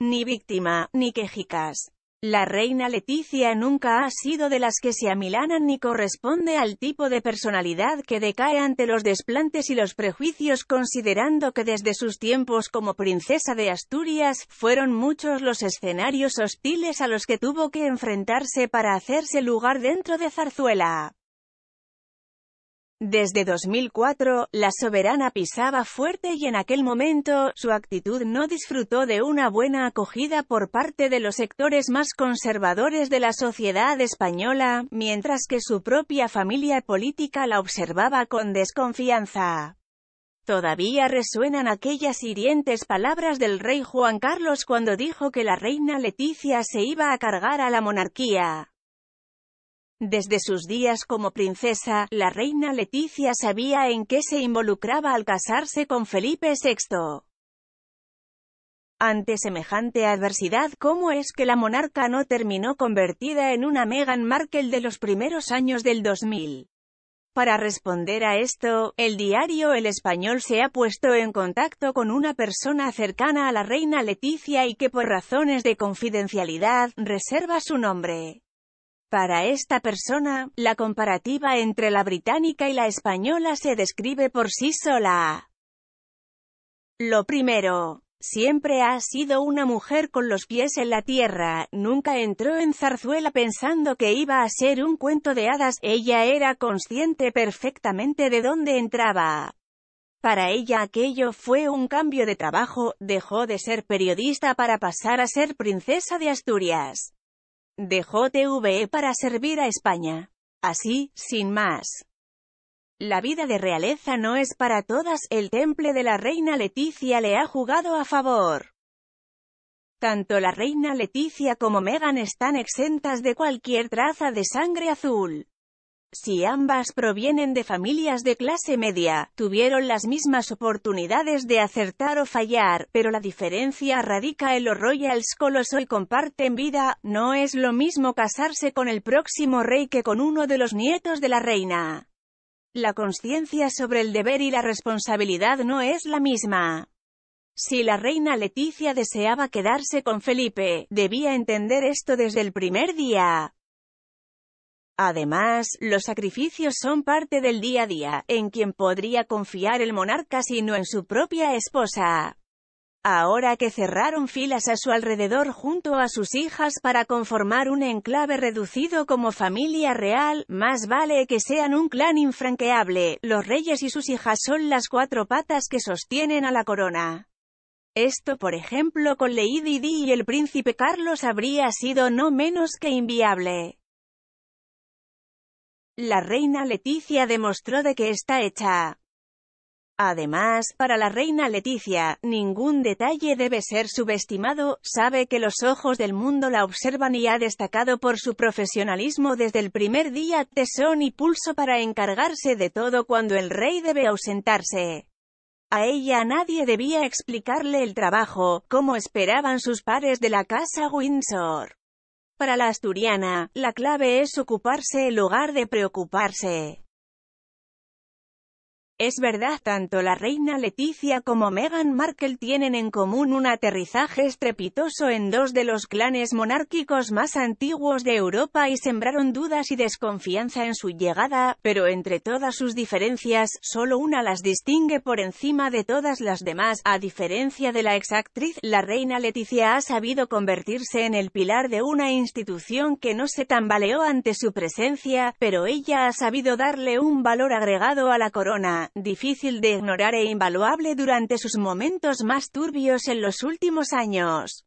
ni víctima, ni quejicas. La reina Leticia nunca ha sido de las que se amilanan ni corresponde al tipo de personalidad que decae ante los desplantes y los prejuicios considerando que desde sus tiempos como princesa de Asturias, fueron muchos los escenarios hostiles a los que tuvo que enfrentarse para hacerse lugar dentro de Zarzuela. Desde 2004, la soberana pisaba fuerte y en aquel momento, su actitud no disfrutó de una buena acogida por parte de los sectores más conservadores de la sociedad española, mientras que su propia familia política la observaba con desconfianza. Todavía resuenan aquellas hirientes palabras del rey Juan Carlos cuando dijo que la reina Leticia se iba a cargar a la monarquía. Desde sus días como princesa, la reina Leticia sabía en qué se involucraba al casarse con Felipe VI. Ante semejante adversidad, ¿cómo es que la monarca no terminó convertida en una Meghan Markle de los primeros años del 2000? Para responder a esto, el diario El Español se ha puesto en contacto con una persona cercana a la reina Leticia y que por razones de confidencialidad, reserva su nombre. Para esta persona, la comparativa entre la británica y la española se describe por sí sola. Lo primero, siempre ha sido una mujer con los pies en la tierra, nunca entró en zarzuela pensando que iba a ser un cuento de hadas, ella era consciente perfectamente de dónde entraba. Para ella aquello fue un cambio de trabajo, dejó de ser periodista para pasar a ser princesa de Asturias. Dejó TVE para servir a España. Así, sin más. La vida de realeza no es para todas, el temple de la reina Leticia le ha jugado a favor. Tanto la reina Leticia como Meghan están exentas de cualquier traza de sangre azul si ambas provienen de familias de clase media, tuvieron las mismas oportunidades de acertar o fallar, pero la diferencia radica en los Royals colosso y comparten vida, no es lo mismo casarse con el próximo rey que con uno de los nietos de la reina. La conciencia sobre el deber y la responsabilidad no es la misma. Si la reina Leticia deseaba quedarse con Felipe, debía entender esto desde el primer día. Además, los sacrificios son parte del día a día, en quien podría confiar el monarca sino en su propia esposa. Ahora que cerraron filas a su alrededor junto a sus hijas para conformar un enclave reducido como familia real, más vale que sean un clan infranqueable, los reyes y sus hijas son las cuatro patas que sostienen a la corona. Esto por ejemplo con Lady Di y el príncipe Carlos habría sido no menos que inviable. La reina Leticia demostró de que está hecha. Además, para la reina Leticia, ningún detalle debe ser subestimado, sabe que los ojos del mundo la observan y ha destacado por su profesionalismo desde el primer día, tesón y pulso para encargarse de todo cuando el rey debe ausentarse. A ella nadie debía explicarle el trabajo, como esperaban sus pares de la casa Windsor. Para la asturiana, la clave es ocuparse en lugar de preocuparse. Es verdad, tanto la reina Leticia como Meghan Markle tienen en común un aterrizaje estrepitoso en dos de los clanes monárquicos más antiguos de Europa y sembraron dudas y desconfianza en su llegada, pero entre todas sus diferencias, solo una las distingue por encima de todas las demás. A diferencia de la exactriz, la reina Leticia ha sabido convertirse en el pilar de una institución que no se tambaleó ante su presencia, pero ella ha sabido darle un valor agregado a la corona difícil de ignorar e invaluable durante sus momentos más turbios en los últimos años.